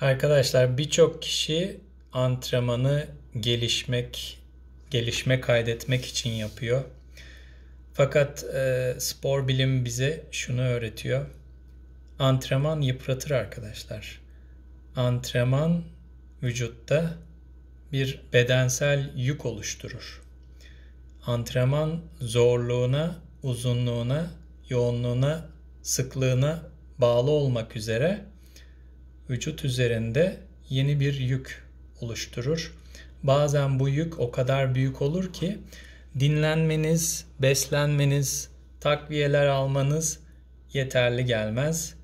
Arkadaşlar birçok kişi antrenmanı gelişmek, gelişme kaydetmek için yapıyor. Fakat e, spor bilimi bize şunu öğretiyor. Antrenman yıpratır arkadaşlar. Antrenman vücutta bir bedensel yük oluşturur. Antrenman zorluğuna, uzunluğuna, yoğunluğuna, sıklığına bağlı olmak üzere vücut üzerinde yeni bir yük oluşturur. Bazen bu yük o kadar büyük olur ki dinlenmeniz, beslenmeniz, takviyeler almanız yeterli gelmez.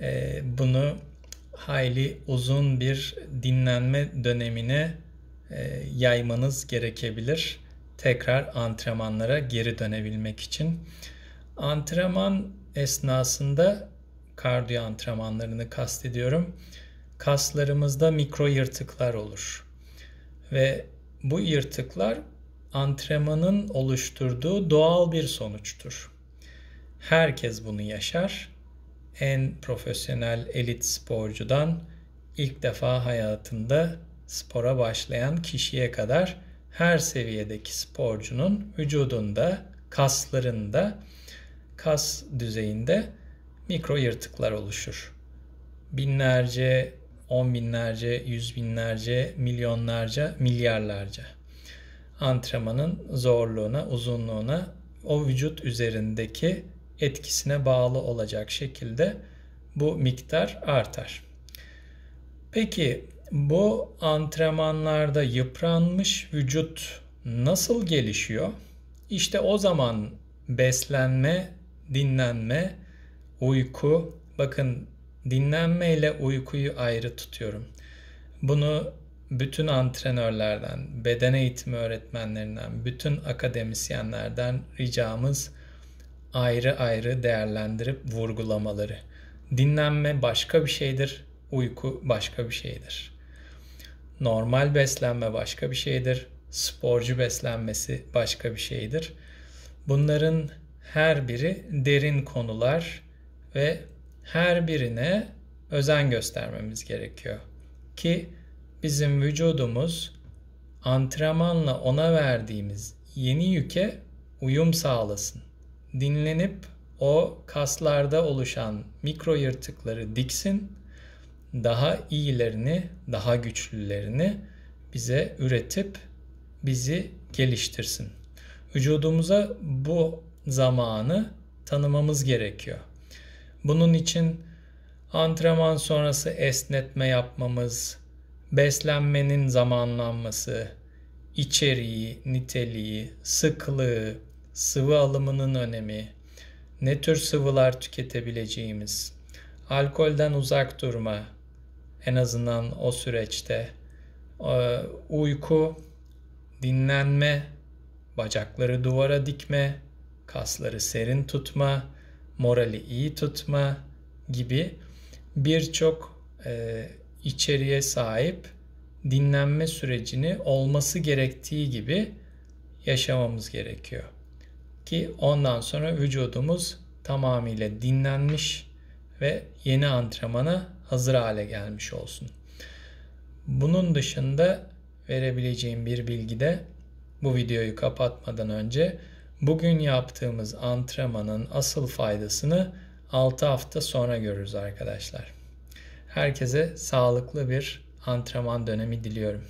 E, bunu hayli uzun bir dinlenme dönemine e, yaymanız gerekebilir. Tekrar antrenmanlara geri dönebilmek için. Antrenman esnasında kardiyo antrenmanlarını kastediyorum. Kaslarımızda mikro yırtıklar olur. Ve bu yırtıklar antrenmanın oluşturduğu doğal bir sonuçtur. Herkes bunu yaşar. En profesyonel elit sporcudan ilk defa hayatında spora başlayan kişiye kadar her seviyedeki sporcunun vücudunda, kaslarında, kas düzeyinde mikro yırtıklar oluşur. Binlerce, on binlerce, yüz binlerce, milyonlarca, milyarlarca. Antrenmanın zorluğuna, uzunluğuna, o vücut üzerindeki etkisine bağlı olacak şekilde bu miktar artar. Peki bu antrenmanlarda yıpranmış vücut nasıl gelişiyor? İşte o zaman beslenme, dinlenme uyku. Bakın dinlenme ile uykuyu ayrı tutuyorum. Bunu bütün antrenörlerden, beden eğitimi öğretmenlerinden, bütün akademisyenlerden ricamız ayrı ayrı değerlendirip vurgulamaları. Dinlenme başka bir şeydir, uyku başka bir şeydir. Normal beslenme başka bir şeydir, sporcu beslenmesi başka bir şeydir. Bunların her biri derin konular ve her birine özen göstermemiz gerekiyor. Ki bizim vücudumuz antrenmanla ona verdiğimiz yeni yüke uyum sağlasın. Dinlenip o kaslarda oluşan mikro yırtıkları diksin, daha iyilerini, daha güçlülerini bize üretip bizi geliştirsin. Vücudumuza bu zamanı tanımamız gerekiyor. Bunun için antrenman sonrası esnetme yapmamız, beslenmenin zamanlanması, içeriği, niteliği, sıklığı, sıvı alımının önemi, ne tür sıvılar tüketebileceğimiz, alkolden uzak durma en azından o süreçte, e, uyku, dinlenme, bacakları duvara dikme, kasları serin tutma, morali iyi tutma gibi birçok e, içeriğe sahip dinlenme sürecini olması gerektiği gibi yaşamamız gerekiyor. Ki ondan sonra vücudumuz tamamıyla dinlenmiş ve yeni antrenmana hazır hale gelmiş olsun. Bunun dışında verebileceğim bir bilgi de bu videoyu kapatmadan önce Bugün yaptığımız antrenmanın asıl faydasını 6 hafta sonra görürüz arkadaşlar. Herkese sağlıklı bir antrenman dönemi diliyorum.